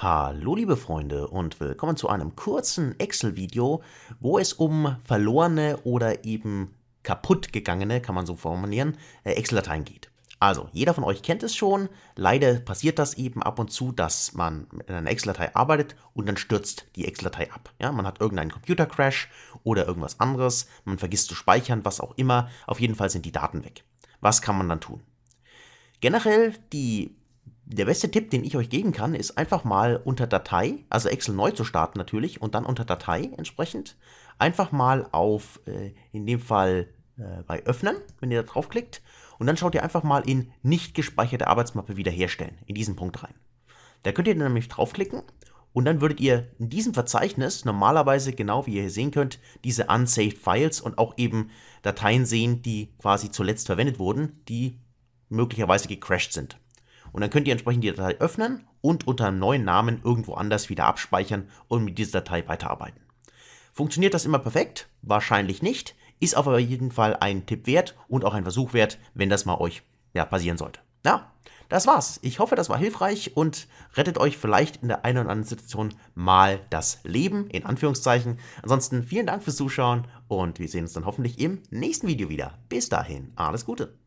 Hallo liebe Freunde und willkommen zu einem kurzen Excel-Video, wo es um verlorene oder eben kaputt gegangene, kann man so formulieren, äh, Excel-Dateien geht. Also, jeder von euch kennt es schon, leider passiert das eben ab und zu, dass man in einer Excel-Datei arbeitet und dann stürzt die Excel-Datei ab. Ja, man hat irgendeinen Computercrash oder irgendwas anderes, man vergisst zu speichern, was auch immer, auf jeden Fall sind die Daten weg. Was kann man dann tun? Generell die der beste Tipp, den ich euch geben kann, ist einfach mal unter Datei, also Excel neu zu starten natürlich und dann unter Datei entsprechend, einfach mal auf, äh, in dem Fall äh, bei Öffnen, wenn ihr da draufklickt, und dann schaut ihr einfach mal in nicht gespeicherte Arbeitsmappe wiederherstellen, in diesen Punkt rein. Da könnt ihr dann nämlich draufklicken und dann würdet ihr in diesem Verzeichnis normalerweise, genau wie ihr hier sehen könnt, diese unsaved Files und auch eben Dateien sehen, die quasi zuletzt verwendet wurden, die möglicherweise gecrashed sind. Und dann könnt ihr entsprechend die Datei öffnen und unter einem neuen Namen irgendwo anders wieder abspeichern und mit dieser Datei weiterarbeiten. Funktioniert das immer perfekt? Wahrscheinlich nicht. Ist aber auf jeden Fall ein Tipp wert und auch ein Versuch wert, wenn das mal euch ja, passieren sollte. Ja, das war's. Ich hoffe, das war hilfreich und rettet euch vielleicht in der einen oder anderen Situation mal das Leben, in Anführungszeichen. Ansonsten vielen Dank fürs Zuschauen und wir sehen uns dann hoffentlich im nächsten Video wieder. Bis dahin, alles Gute.